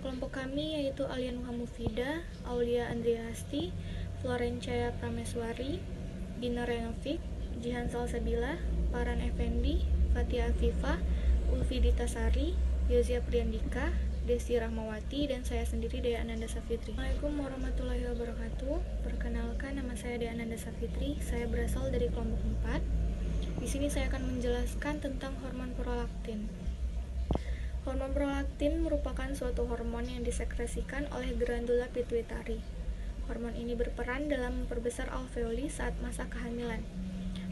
kelompok kami yaitu Alian Muhammufida, Aulia Andriasti, Florencia Prameswari, Dina Renovic, Jihan Salsabila, Paran Effendi, Fatia Afifa, Ulfi Ditasari, Yozia Priandika, Desi Rahmawati, dan saya sendiri Dea Ananda Safitri. Assalamualaikum warahmatullahi wabarakatuh. Perkenalkan nama saya Dea Ananda Safitri. Saya berasal dari kelompok 4. Di sini saya akan menjelaskan tentang hormon prolaktin. Hormon prolaktin merupakan suatu hormon yang disekresikan oleh glandula pituitari. Hormon ini berperan dalam memperbesar alveoli saat masa kehamilan.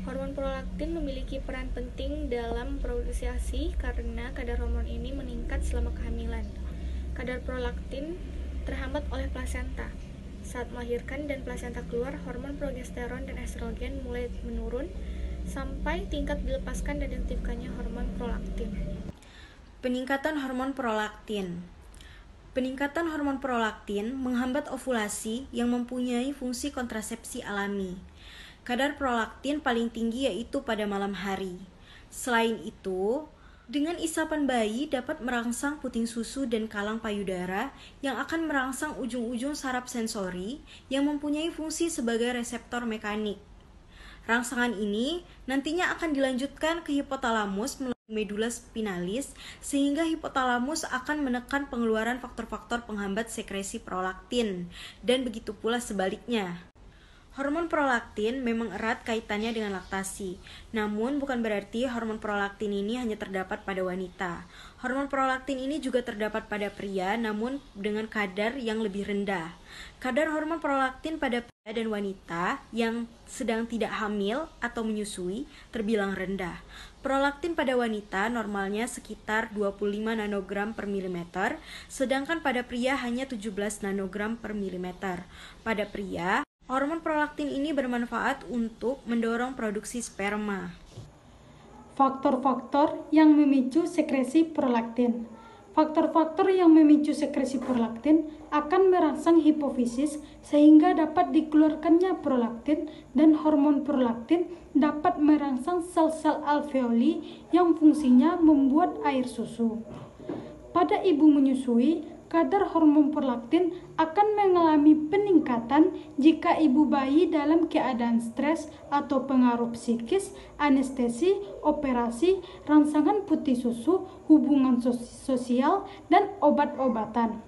Hormon prolaktin memiliki peran penting dalam produksi asi karena kadar hormon ini meningkat selama kehamilan. Kadar prolaktin terhambat oleh plasenta. Saat melahirkan dan plasenta keluar, hormon progesteron dan estrogen mulai menurun sampai tingkat dilepaskan dan diaktifkannya hormon prolaktin. Peningkatan hormon prolaktin. Peningkatan hormon prolaktin menghambat ovulasi yang mempunyai fungsi kontrasepsi alami. Kadar prolaktin paling tinggi yaitu pada malam hari. Selain itu, dengan isapan bayi dapat merangsang puting susu dan kalang payudara yang akan merangsang ujung-ujung saraf sensori yang mempunyai fungsi sebagai reseptor mekanik. Rangsangan ini nantinya akan dilanjutkan ke hipotalamus melalui medula spinalis sehingga hipotalamus akan menekan pengeluaran faktor-faktor penghambat sekresi prolaktin dan begitu pula sebaliknya. Hormon prolaktin memang erat kaitannya dengan laktasi. Namun bukan berarti hormon prolaktin ini hanya terdapat pada wanita. Hormon prolaktin ini juga terdapat pada pria namun dengan kadar yang lebih rendah. Kadar hormon prolaktin pada dan wanita yang sedang tidak hamil atau menyusui terbilang rendah. Prolaktin pada wanita normalnya sekitar 25 nanogram per milimeter, sedangkan pada pria hanya 17 nanogram per milimeter. Pada pria, hormon prolaktin ini bermanfaat untuk mendorong produksi sperma. Faktor-faktor yang memicu sekresi prolaktin Faktor-faktor yang memicu sekresi prolaktin akan merangsang hipofisis sehingga dapat dikeluarkannya prolaktin dan hormon prolaktin dapat merangsang sel-sel alveoli yang fungsinya membuat air susu. Pada ibu menyusui, kadar hormon prolaktin akan mengalami peningkatan jika ibu bayi dalam keadaan stres atau pengaruh psikis, anestesi, operasi, rangsangan putih susu, hubungan sosial, dan obat-obatan.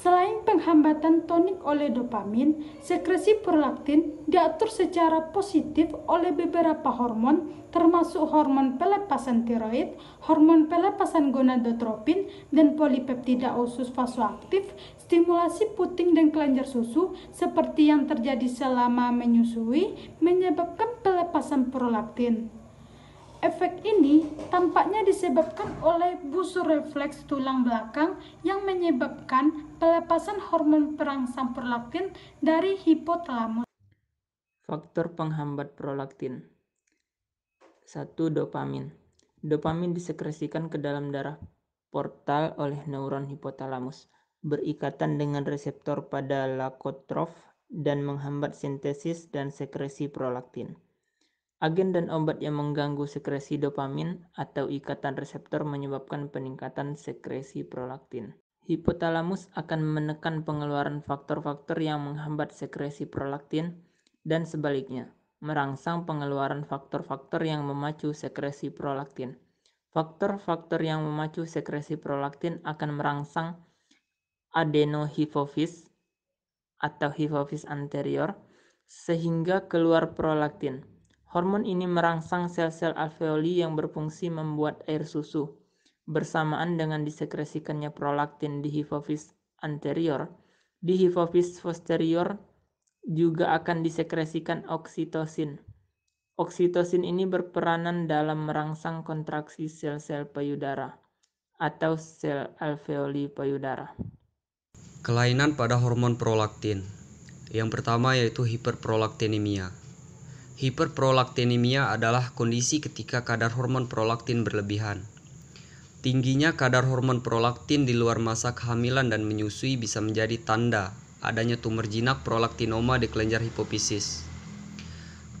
Selain penghambatan tonik oleh dopamin, sekresi prolaktin diatur secara positif oleh beberapa hormon termasuk hormon pelepasan tiroid, hormon pelepasan gonadotropin, dan polipeptida usus vasoaktif, stimulasi puting dan kelenjar susu seperti yang terjadi selama menyusui menyebabkan pelepasan prolaktin. Efek ini tampaknya disebabkan oleh busur refleks tulang belakang yang menyebabkan pelepasan hormon perangsang prolaktin dari hipotalamus. Faktor penghambat prolaktin 1. Dopamin Dopamin disekresikan ke dalam darah portal oleh neuron hipotalamus, berikatan dengan reseptor pada lakotrof dan menghambat sintesis dan sekresi prolaktin. Agen dan obat yang mengganggu sekresi dopamin atau ikatan reseptor menyebabkan peningkatan sekresi prolaktin. Hipotalamus akan menekan pengeluaran faktor-faktor yang menghambat sekresi prolaktin dan sebaliknya, merangsang pengeluaran faktor-faktor yang memacu sekresi prolaktin. Faktor-faktor yang memacu sekresi prolaktin akan merangsang adenohipofis atau hipofis anterior sehingga keluar prolaktin Hormon ini merangsang sel-sel alveoli yang berfungsi membuat air susu. Bersamaan dengan disekresikannya prolaktin di hipofis anterior, di hipofis posterior juga akan disekresikan oksitosin. Oksitosin ini berperanan dalam merangsang kontraksi sel-sel payudara atau sel alveoli payudara. Kelainan pada hormon prolaktin. Yang pertama yaitu hiperprolaktinemia. Hiperprolaktinemia adalah kondisi ketika kadar hormon prolaktin berlebihan. Tingginya kadar hormon prolaktin di luar masa kehamilan dan menyusui bisa menjadi tanda adanya tumor jinak prolaktinoma di kelenjar hipofisis.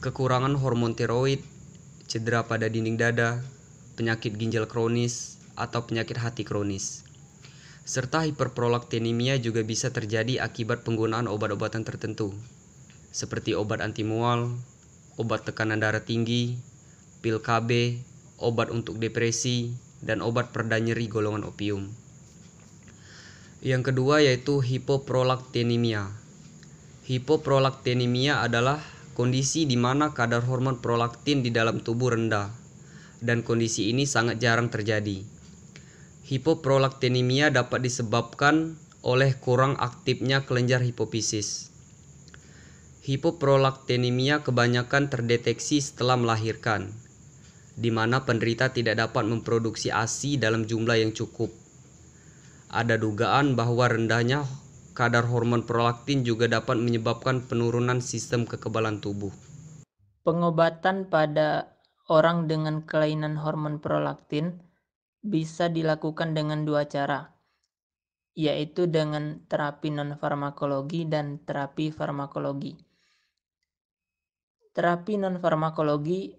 Kekurangan hormon tiroid, cedera pada dinding dada, penyakit ginjal kronis, atau penyakit hati kronis. Serta hiperprolaktinemia juga bisa terjadi akibat penggunaan obat-obatan tertentu, seperti obat antimual, obat tekanan darah tinggi, pil KB, obat untuk depresi, dan obat perda nyeri golongan opium. Yang kedua yaitu hipoprolaktinemia. Hipoprolaktinemia adalah kondisi di mana kadar hormon prolaktin di dalam tubuh rendah dan kondisi ini sangat jarang terjadi. Hipoprolaktinemia dapat disebabkan oleh kurang aktifnya kelenjar hipofisis. Hipoprolaktinemia kebanyakan terdeteksi setelah melahirkan, di mana penderita tidak dapat memproduksi ASI dalam jumlah yang cukup. Ada dugaan bahwa rendahnya kadar hormon prolaktin juga dapat menyebabkan penurunan sistem kekebalan tubuh. Pengobatan pada orang dengan kelainan hormon prolaktin bisa dilakukan dengan dua cara, yaitu dengan terapi non farmakologi dan terapi farmakologi. Terapi non farmakologi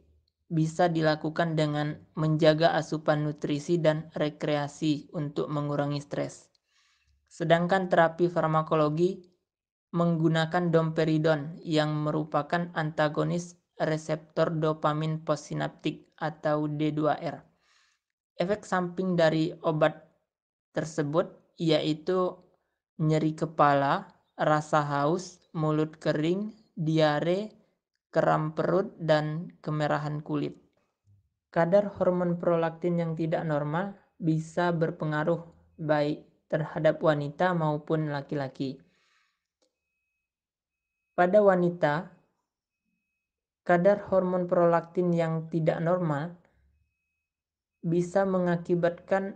bisa dilakukan dengan menjaga asupan nutrisi dan rekreasi untuk mengurangi stres. Sedangkan terapi farmakologi menggunakan domperidon yang merupakan antagonis reseptor dopamin postsinaptik atau D2R. Efek samping dari obat tersebut yaitu nyeri kepala, rasa haus, mulut kering, diare, keram perut, dan kemerahan kulit. Kadar hormon prolaktin yang tidak normal bisa berpengaruh baik terhadap wanita maupun laki-laki. Pada wanita, kadar hormon prolaktin yang tidak normal bisa mengakibatkan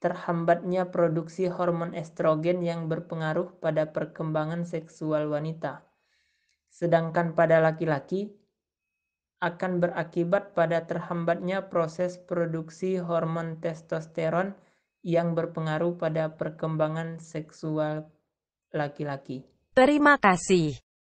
terhambatnya produksi hormon estrogen yang berpengaruh pada perkembangan seksual wanita sedangkan pada laki-laki akan berakibat pada terhambatnya proses produksi hormon testosteron yang berpengaruh pada perkembangan seksual laki-laki. Terima kasih.